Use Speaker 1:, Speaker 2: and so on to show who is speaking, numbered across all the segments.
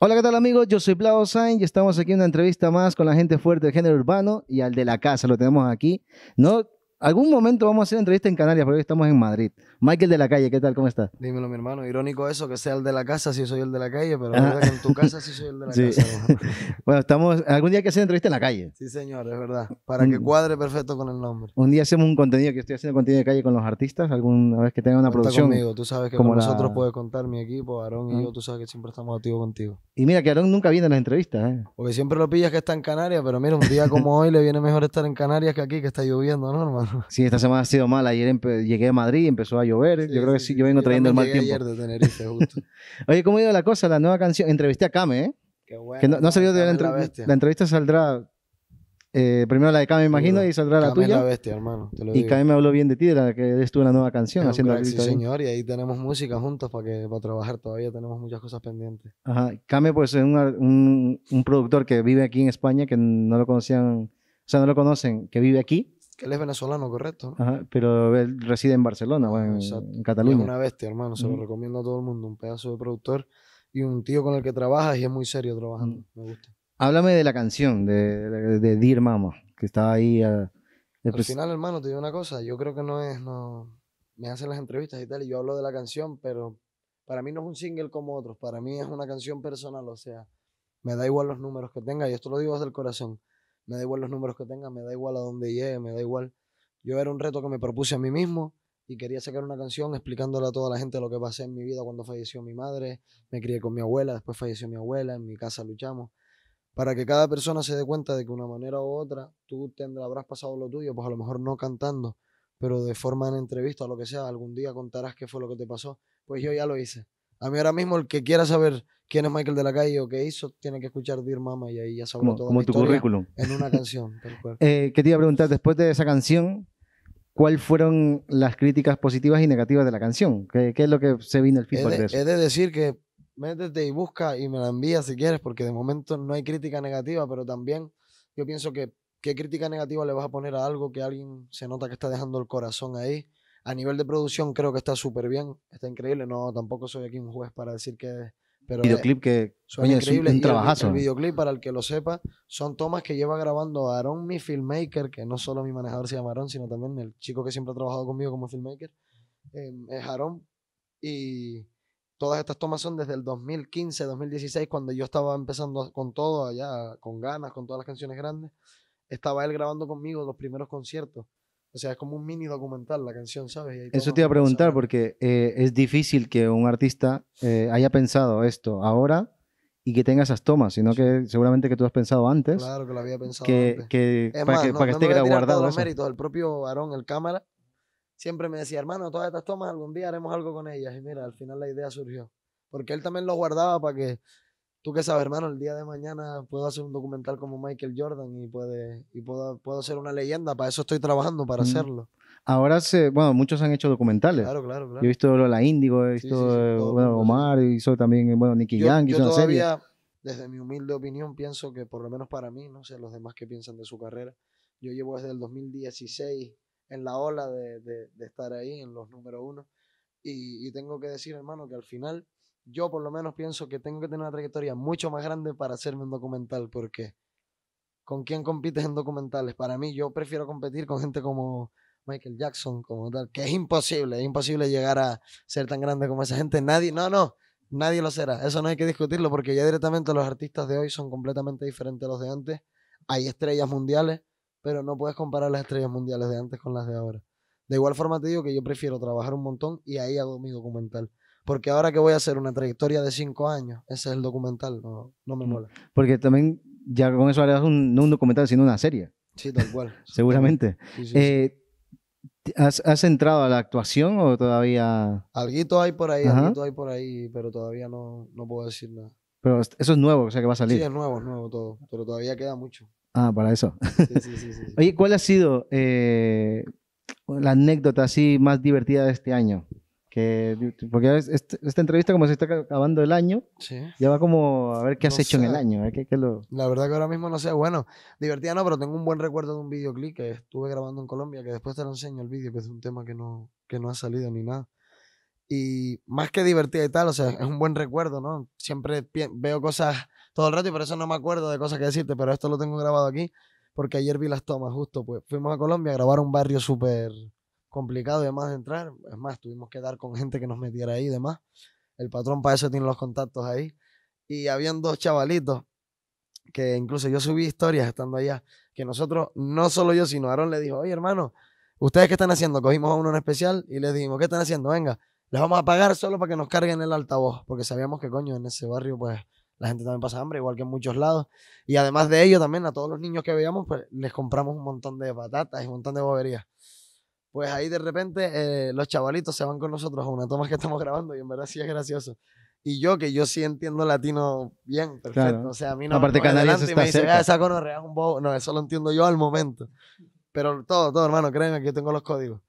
Speaker 1: Hola, ¿qué tal amigos? Yo soy Blau Sainz y estamos aquí en una entrevista más con la gente fuerte del género urbano y al de la casa, lo tenemos aquí, ¿no? Algún momento vamos a hacer entrevista en Canarias, porque estamos en Madrid. Michael de la calle, ¿qué tal? ¿Cómo estás?
Speaker 2: Dímelo, mi hermano. Irónico eso, que sea el de la casa si soy el de la calle, pero ah. en tu casa si soy el de la casa.
Speaker 1: bueno, estamos, algún día hay que hacer entrevista en la calle.
Speaker 2: Sí, señor, es verdad. Para que mm. cuadre perfecto con el nombre.
Speaker 1: Un día hacemos un contenido, que estoy haciendo contenido de calle con los artistas, alguna vez que tenga una Cuenta producción. conmigo, tú sabes que como nosotros puedes
Speaker 2: contar, mi equipo, Aarón y ah. yo, tú sabes que siempre estamos activos contigo.
Speaker 1: Y mira que Aarón nunca viene a las entrevistas. ¿eh?
Speaker 2: Porque siempre lo pillas que está en Canarias, pero mira, un día como hoy le viene mejor estar en Canarias que aquí, que está lloviendo, ¿no,
Speaker 1: Sí, esta semana ha sido mala. Ayer llegué a Madrid y empezó a llover. yo creo que sí, yo vengo trayendo el mal tiempo. Ayer de Tenerife, justo. Oye, ¿cómo ha ido la cosa? La nueva canción. Entrevisté a Kame, ¿eh? Qué bueno. Que no, no de la, entrevista. la entrevista saldrá eh, primero la de Kame, imagino, y saldrá la tuya. La bestia,
Speaker 2: hermano, te lo y Kame
Speaker 1: me habló bien de ti, de que estuvo en la nueva canción. haciendo el sí, señor,
Speaker 2: y ahí tenemos música juntos para, que, para trabajar. Todavía tenemos muchas cosas pendientes.
Speaker 1: Ajá. Kame, pues, es un, un, un, productor que vive aquí en España, que no lo conocían, o sea, no lo conocen, que vive aquí.
Speaker 2: Que él es venezolano, correcto.
Speaker 1: pero él reside en Barcelona, bueno, en, Cataluña. Es una
Speaker 2: bestia, hermano. Se lo recomiendo a todo el mundo. Un pedazo de productor y un tío con el que trabajas y es muy serio trabajando. Me gusta.
Speaker 1: Háblame de la canción de, de, de Dear Mama, que estaba ahí. Ah, Al final,
Speaker 2: hermano, te digo una cosa. Yo creo que no es. No... Me hacen las entrevistas y tal, y yo hablo de la canción, pero para mí no es un single como otros. Para mí es una canción personal, o sea, me da igual los números que tenga, y esto lo digo desde el corazón me da igual los números que tenga, me da igual a dónde llegue, me da igual. Yo era un reto que me propuse a mí mismo y quería sacar una canción explicándole a toda la gente lo que pasé en mi vida cuando falleció mi madre, me crié con mi abuela, después falleció mi abuela, en mi casa luchamos, para que cada persona se dé cuenta de que una manera u otra tú tendrás, habrás pasado lo tuyo, pues a lo mejor no cantando, pero de forma en entrevista o lo que sea, algún día contarás qué fue lo que te pasó, pues yo ya lo hice. A mí ahora mismo el que quiera saber quién es Michael de la Calle o qué hizo, tiene que escuchar Dear Mama y ahí ya sabemos todo. como tu currículum. en una canción. Tal
Speaker 1: eh, ¿Qué te iba a preguntar? Después de esa canción, ¿cuáles fueron las críticas positivas y negativas de la canción? ¿Qué, es lo que se vino el feedback de, He
Speaker 2: de decir que métete y busca y me la envía si quieres, porque de momento no hay crítica negativa, pero también yo pienso que qué crítica negativa le vas a poner a algo que alguien se nota que está dejando el corazón ahí. A nivel de producción creo que está súper bien, está increíble, no, tampoco soy aquí un juez para decir que pero videoclip eh, que son oye, Es un, trabajazo. El, videoclip, para el que lo sepa, son tomas que lleva grabando Aaron, mi filmmaker, que no solo mi manejador se llama Aaron, sino también el chico que siempre ha trabajado conmigo como filmmaker, em, es Aaron. Y todas estas tomas son desde el 2015, 2016, cuando yo estaba empezando con todo allá, con ganas, con todas las canciones grandes. Estaba él grabando conmigo los primeros conciertos. O sea, es como un mini documental la canción, ¿sabes? Eso te iba a preguntar,
Speaker 1: porque eh, es difícil que un artista eh, haya pensado esto ahora y que tenga esas tomas, sino que seguramente que tú has pensado antes. Claro que lo había pensado que, para, que, esté guardado. Los del
Speaker 2: propio Aarón, el cámara, siempre me decía, hermano, todas estas tomas algún día haremos algo con ellas. Y mira, al final la idea surgió. Porque él también lo guardaba para que tú qué sabes, hermano, el día de mañana puedo hacer un documental como Michael Jordan y, puede, y puedo, puedo ser una leyenda. Para eso estoy trabajando, para mm. hacerlo.
Speaker 1: Ahora, se, bueno, muchos han hecho documentales. Claro, claro, claro. Yo he visto la Índigo, he visto eh, sí, Omar, hizo también, bueno, Nicky Young, yo todavía,
Speaker 2: Desde mi humilde opinión, pienso que por lo menos para mí, no sé los demás que piensan de su carrera, yo llevo desde el 2016 en la ola de, estar ahí, en los número uno. Y, y tengo que decir, hermano, que al final yo por lo menos pienso que tengo que tener una trayectoria mucho más grande para hacerme un documental, porque ¿con quién compites en documentales? Para mí, yo prefiero competir con gente como Michael Jackson, como tal, que es imposible, es imposible llegar a ser tan grande como esa gente. Nadie, no, no, nadie lo será. Eso no hay que discutirlo, porque ya directamente los artistas de hoy son completamente diferentes a los de antes. Hay estrellas mundiales, pero no puedes comparar las estrellas mundiales de antes con las de ahora. De igual forma te digo que yo prefiero trabajar un montón y ahí hago mi documental porque ahora que voy a hacer una trayectoria de cinco años, ese es el documental, no, me mola.
Speaker 1: Porque también ya con eso harás un, no un documental, sino una serie.
Speaker 2: Sí, tal cual.
Speaker 1: Seguramente. Eh, ¿has, ¿has, entrado a la actuación o todavía...?
Speaker 2: Alguito hay por ahí, hay por ahí, pero todavía no, puedo decir nada.
Speaker 1: Pero eso es nuevo, o sea que va a salir. Sí, es
Speaker 2: nuevo, es nuevo todo, pero todavía queda mucho. Ah, para eso. Sí, sí, sí,
Speaker 1: Oye, ¿cuál ha sido eh, la anécdota así más divertida de este año? porque este, esta entrevista como se está acabando el año, ya va como a ver qué has hecho en el año. ¿Qué, lo...
Speaker 2: La verdad que ahora mismo no sé, bueno, divertida no, pero tengo un buen recuerdo de un videoclip que estuve grabando en Colombia, que después te lo enseño el vídeo, que es un tema que no, que no ha salido ni nada. Y más que divertida y tal, o sea, es un buen recuerdo, ¿no? Siempre veo cosas todo el rato y por eso no me acuerdo de cosas que decirte, pero esto lo tengo grabado aquí, porque ayer vi las tomas justo, pues fuimos a Colombia a grabar un barrio súper complicado y demás de entrar. Es más, tuvimos que dar con gente que nos metiera ahí y demás. El patrón para eso tiene los contactos ahí. Y habían dos chavalitos que incluso yo subí historias estando allá, que nosotros, no solo yo, sino Aaron le dijo, oye hermano, ¿ustedes qué están haciendo? Cogimos a uno en especial y les dijimos, ¿qué están haciendo? Venga, les vamos a pagar solo para que nos carguen el altavoz, porque sabíamos que coño, en ese barrio pues la gente también pasa hambre, igual que en muchos lados. Y además de ello también a todos los niños que veíamos, pues les compramos un montón de patatas y un montón de boberías pues ahí de repente eh, los chavalitos se van con nosotros a una toma que estamos grabando y en verdad sí es gracioso. Y yo, que yo sí entiendo latino bien, perfecto. O sea, a mí no me está y me ah, esa conorrea es un bobo. No, eso lo entiendo yo al momento. Pero todo, todo, hermano, créeme que yo tengo los códigos.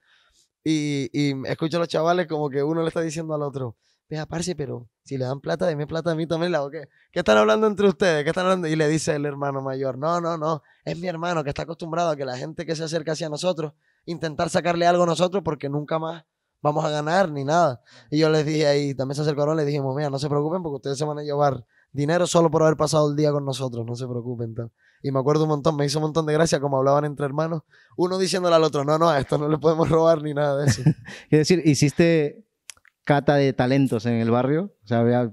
Speaker 2: Y, y escucho a los chavales como que uno le está diciendo al otro, vea, parce, pero si le dan plata, deme plata a mí también. La, ¿qué? ¿Qué están hablando entre ustedes? ¿Qué están hablando? Y le dice el hermano mayor, no, no, no, es mi hermano que está acostumbrado a que la gente que se acerca hacia nosotros intentar sacarle algo a nosotros porque nunca más vamos a ganar ni nada. Y yo les dije ahí, también se acercaron, le dijimos, mira, no se preocupen porque ustedes se van a llevar dinero solo por haber pasado el día con nosotros, no se preocupen. Tal. Y me acuerdo un montón, me hizo un montón de gracia como hablaban entre hermanos, uno diciéndole al otro, no, no, a esto no le podemos robar ni nada de eso. es decir, hiciste
Speaker 1: cata de talentos en el barrio, o sea,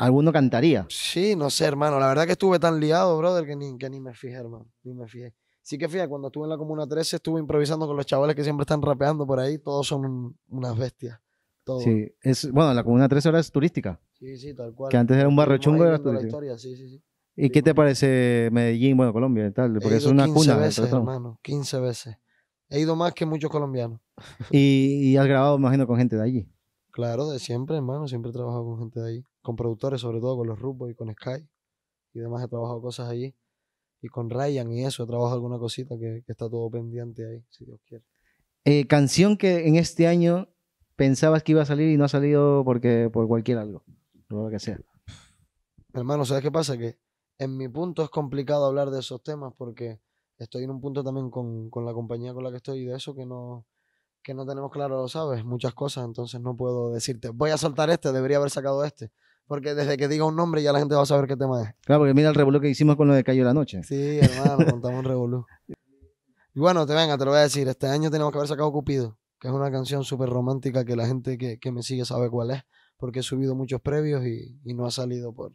Speaker 1: ¿Alguno cantaría? Sí,
Speaker 2: no sé, hermano. La verdad que estuve tan liado, brother, que ni, que ni me fijé, hermano. Ni me fijé. Sí que fíjate, cuando estuve en la Comuna 13 estuve improvisando con los chavales que siempre están rapeando por ahí, todos son unas bestias. Sí,
Speaker 1: es, bueno, la Comuna 13 ahora es turística. Sí, sí, tal cual. Que antes era un barrio chungo, ahora turística. sí, sí, sí. ¿Y qué te parece Medellín, bueno, Colombia y tal? Porque es una 15 Veces, hermano,
Speaker 2: 15 veces. He ido más que muchos colombianos.
Speaker 1: Y, y has grabado, imagino, con gente de allí.
Speaker 2: Claro, de siempre, hermano. Siempre he trabajado con gente de allí. Con productores, sobre todo con los Rubos y con Sky. Y demás he trabajado cosas allí y con Ryan y eso, trabajo alguna cosita que, está todo pendiente ahí, si Dios quiere.
Speaker 1: Eh, canción que en este año pensabas que iba a salir y no ha salido porque por cualquier algo, lo que sea. Hermano, ¿sabes
Speaker 2: qué pasa? Que en mi punto es complicado hablar de esos temas porque estoy en un punto también con, la compañía con la que estoy y de eso que no, que no tenemos claro, lo sabes, muchas cosas, entonces no puedo decirte, voy a soltar este, debería haber sacado este. Porque desde que diga un nombre ya la gente va a saber qué tema es. Claro, porque mira el revolú que hicimos con lo de Cayó la Noche. Sí, hermano, montamos un revolú. Y bueno, te venga, te lo voy a decir. Este año tenemos que haber sacado Cupido, que es una canción súper romántica que la gente que, me sigue sabe cuál es, porque he subido muchos previos y, no ha salido por...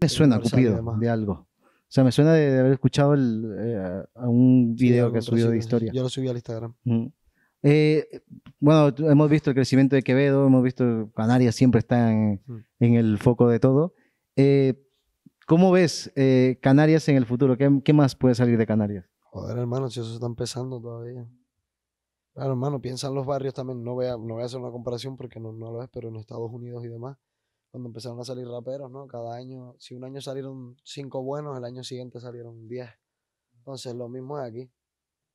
Speaker 1: Me suena Cupido de algo. O sea, me suena de, haber escuchado eh, un video que que subido de historia. Yo
Speaker 2: lo subí al Instagram.
Speaker 1: Eh, bueno, hemos visto el crecimiento de Quevedo, hemos visto Canarias siempre está en, mm. el foco de todo. Eh, ¿Cómo ves eh, Canarias en el futuro? ¿Qué, más puede salir de Canarias?
Speaker 2: Joder, hermano, si eso está empezando todavía. Claro, hermano, piensan los barrios también. No voy a, no voy a hacer una comparación porque no, no lo es, pero en Estados Unidos y demás, cuando empezaron a salir raperos, ¿no? Cada año, si un año salieron cinco buenos, el año siguiente salieron diez. Entonces, lo mismo es aquí.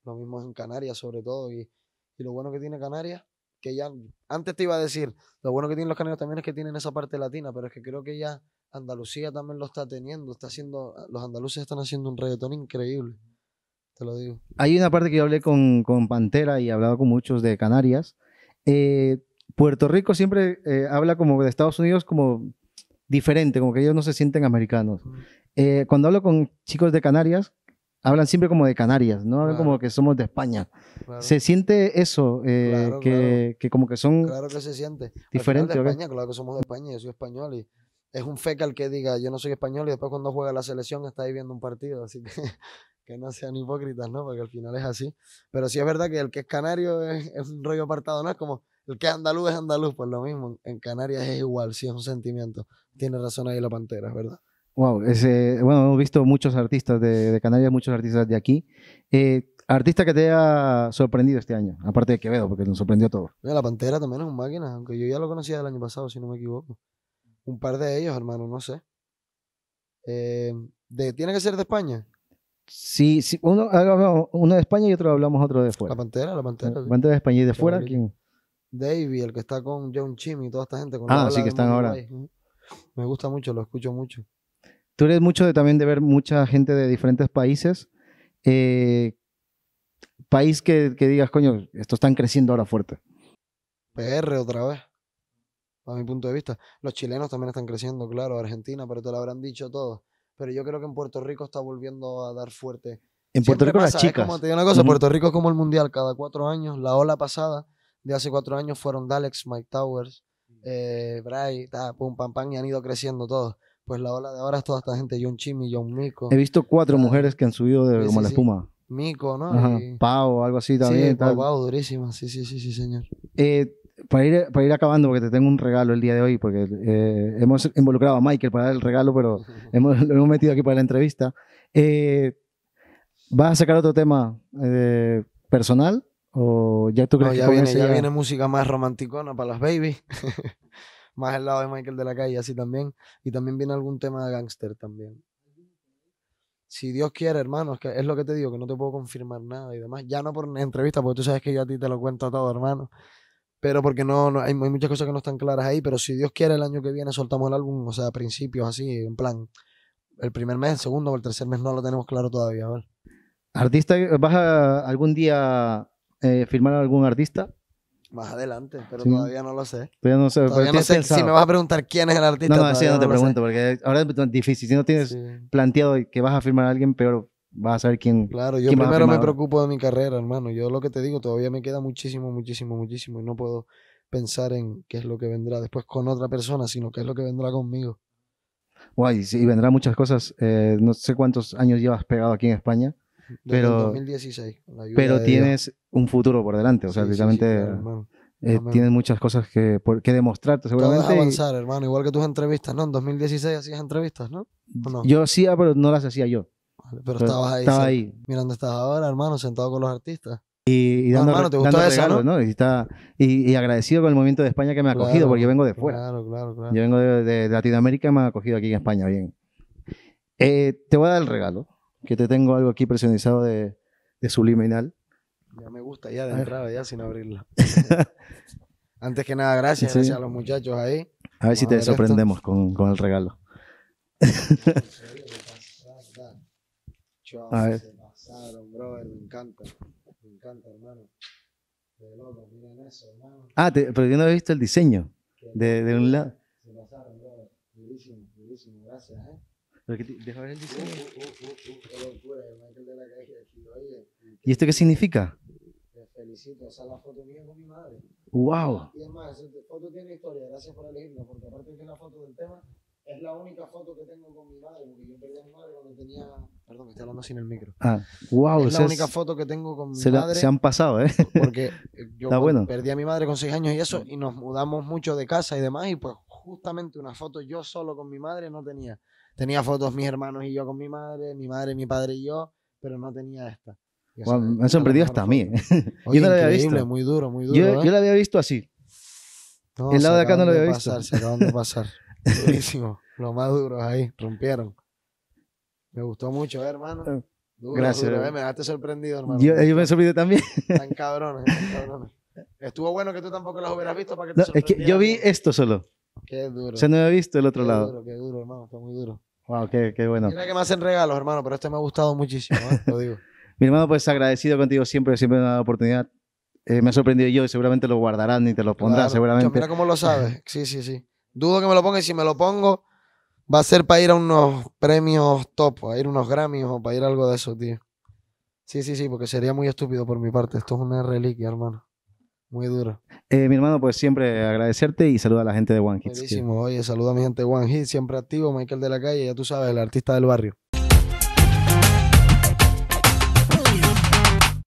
Speaker 2: Lo mismo es en Canarias, sobre todo. Y y lo bueno que tiene Canarias, que ya, antes te iba a decir, lo bueno que tienen los canarios también es que tienen esa parte latina, pero es que creo que ya Andalucía también lo está teniendo, está haciendo, los andaluces están haciendo un reggaetón increíble, te lo digo.
Speaker 1: Hay una parte que yo hablé con, Pantera y he hablado con muchos de Canarias. Eh, Puerto Rico siempre eh, habla como de Estados Unidos como diferente, como que ellos no se sienten americanos. Eh, cuando hablo con chicos de Canarias, hablan siempre como de Canarias, ¿no? Hablan como que somos de España. ¿Se siente eso? Eh, que, que, como que son. Claro
Speaker 2: que se siente. Diferente. De España, claro que somos de España, yo soy español y es un fecal que diga yo no soy español y después cuando juega la selección está ahí viendo un partido, así que. que no sean hipócritas, ¿no? Porque al final es así. Pero sí es verdad que el que es canario es, un rollo apartado, ¿no? Es como el que es andaluz es andaluz, pues lo mismo. En Canarias es igual, sí es un sentimiento. Tiene razón ahí la pantera, ¿verdad?
Speaker 1: Wow, bueno, hemos visto muchos artistas de, Canarias, muchos artistas de aquí. Eh, artista que te haya sorprendido este año, aparte de Quevedo, porque nos sorprendió a todos.
Speaker 2: la Pantera también es un máquina, aunque yo ya lo conocía el año pasado, si no me equivoco. Un par de ellos, hermano, no sé. Eh, ¿Tiene que ser de España?
Speaker 1: Sí, sí uno, de España y otro hablamos otro de fuera. La Pantera, la Pantera. La de España y de fuera,
Speaker 2: el que está con John Chim y toda esta gente. Con ah, sí, que están ahora. Me gusta mucho, lo escucho mucho
Speaker 1: tú eres mucho de, también de ver mucha gente de diferentes países. Eh, país que, digas, coño, estos están creciendo ahora fuerte.
Speaker 2: PR otra vez, a mi punto de vista. Los chilenos también están creciendo, claro, Argentina, pero te lo habrán dicho todos. Pero yo creo que en Puerto Rico está volviendo a dar fuerte. En Puerto Rico las chicas. Como te digo una cosa, Puerto Rico es como el mundial, cada cuatro años. La ola pasada de hace cuatro años fueron Dalex, Mike Towers, mm. eh, Bray, pum, pam, pam, y han ido creciendo todos pues la ola de ahora es toda esta gente, John Chimmy, John Mico. He visto cuatro mujeres
Speaker 1: que han subido de, como la espuma.
Speaker 2: Mico, ¿no? Ajá.
Speaker 1: Pau, algo así también. Sí, Pau,
Speaker 2: durísima, sí, sí, sí, señor.
Speaker 1: Eh, para ir, para ir acabando, porque te tengo un regalo el día de hoy, porque eh, hemos involucrado a Michael para dar el regalo, pero hemos, lo hemos metido aquí para la entrevista. Eh, ¿Vas a sacar otro tema eh, personal? ¿O ya tú crees que viene, ya, ya viene
Speaker 2: música más romanticona para las babies? más el lado de Michael de la calle, así también. Y también viene algún tema de Gangster, también. Si Dios quiere, hermano, es, que es lo que te digo, que no te puedo confirmar nada y demás. Ya no por entrevista, porque tú sabes que yo a ti te lo cuento todo, hermano. Pero porque no, hay, muchas cosas que no están claras ahí. Pero si Dios quiere, el año que viene soltamos el álbum, o sea, a principios así, en plan. El primer mes, el segundo o el tercer mes no lo tenemos claro todavía,
Speaker 1: ¿Artista, vas a algún día eh, firmar algún artista?
Speaker 2: Más adelante, pero todavía no lo sé. Todavía no sé. Todavía no sé si me vas a preguntar quién es el artista. No, no, sí, no te pregunto,
Speaker 1: porque ahora es difícil. Si no tienes planteado que vas a firmar a alguien, pero vas a saber quién. Claro,
Speaker 2: yo primero me preocupo de mi carrera, hermano. Yo lo que te digo, todavía me queda muchísimo, muchísimo, muchísimo. Y no puedo pensar en qué es lo que vendrá después con otra persona, sino qué es lo que vendrá conmigo.
Speaker 1: Guay, sí, y vendrán muchas cosas. Eh, no sé cuántos años llevas pegado aquí en España pero, 2016.
Speaker 2: pero tienes
Speaker 1: un futuro por delante, o sea, precisamente eh, tienes muchas cosas que, demostrarte seguramente. avanzar,
Speaker 2: hermano, igual que tus entrevistas, ¿no? En 2016 hacías entrevistas, ¿no? Yo
Speaker 1: hacía, pero no las hacía yo. Pero, estabas ahí.
Speaker 2: Estaba dónde estás ahora, hermano, sentado con los artistas.
Speaker 1: Y, ah, dando, regalos, Y, está, y, agradecido con el movimiento de España que me ha acogido, porque yo vengo de fuera. Claro, claro, claro. Yo vengo de, Latinoamérica y me ha acogido aquí en España, bien. Eh, te voy a dar el regalo que te tengo algo aquí presionizado de, de subliminal.
Speaker 2: Ya me gusta, ya de entrada, ya sin abrirla. Antes que nada, gracias, gracias a los muchachos ahí. A ver si te sorprendemos
Speaker 1: con, con, el regalo.
Speaker 2: a ver. Se pasaron, brother, me encanta. Me encanta, hermano. De loco, miren eso, hermano. Ah, te,
Speaker 1: pero yo no he visto el diseño de, de un lado. Se pasaron, brother. Durísimo, durísimo. Gracias, eh. Deja ver el diseño. ¿Y esto qué significa?
Speaker 2: Te felicito, esa es la foto mía con mi madre.
Speaker 1: ¡Wow!
Speaker 2: Y además, más, esa foto tiene historia, gracias por elegirla, porque aparte de que la foto del tema es la única foto que tengo con mi madre, porque yo perdí a mi madre cuando tenía. Perdón, me estoy hablando sin el micro. Ah, wow. Es la única foto que tengo con mi se madre. se han
Speaker 1: pasado, ¿eh? Porque eh, yo perdí
Speaker 2: a mi madre con 6 años y eso, y nos mudamos mucho de casa y demás, y pues justamente una foto yo solo con mi madre no tenía tenía fotos mis hermanos y yo con mi madre, mi madre, mi padre y yo, pero no tenía esta. me han sorprendido hasta a mí. ¿eh? yo no la había visto. Muy duro, muy duro. Yo, la ¿eh? había visto así. No, el lado de acá no lo había visto. Se acaban de pasar. Durísimo. Lo más duros ahí. Rompieron. Me gustó mucho, ¿eh, hermano. Gracias. Me dejaste sorprendido, hermano. Yo, yo me
Speaker 1: sorprendí también. Están
Speaker 2: cabrones, están cabrones. Estuvo bueno que tú tampoco los hubieras visto para que te Es que yo vi
Speaker 1: esto solo. Qué duro. Se no había visto el otro qué lado. Duro,
Speaker 2: qué duro, hermano, está muy duro.
Speaker 1: Wow, qué, bueno. Mira
Speaker 2: que me hacen regalos, hermano, pero este me ha gustado muchísimo, ¿eh? lo digo.
Speaker 1: Mi hermano, pues agradecido contigo siempre, siempre me ha dado oportunidad. Eh, me ha sorprendido yo y seguramente lo guardarán y te lo pondrán, seguramente. mira cómo
Speaker 2: lo sabes. Sí, sí, sí. Dudo que me lo ponga y si me lo pongo, va a ser para ir a unos premios top, a ir a unos Grammys o para ir a algo de eso, tío. Sí, sí, sí, porque sería muy estúpido por mi parte. Esto es una reliquia, hermano. Muy duro.
Speaker 1: Eh, mi hermano, pues siempre agradecerte
Speaker 2: y saluda a la gente de One Hits. Buenísimo, oye, saluda a mi gente de One Hits, siempre activo, Michael de la calle, ya tú sabes, el artista del barrio.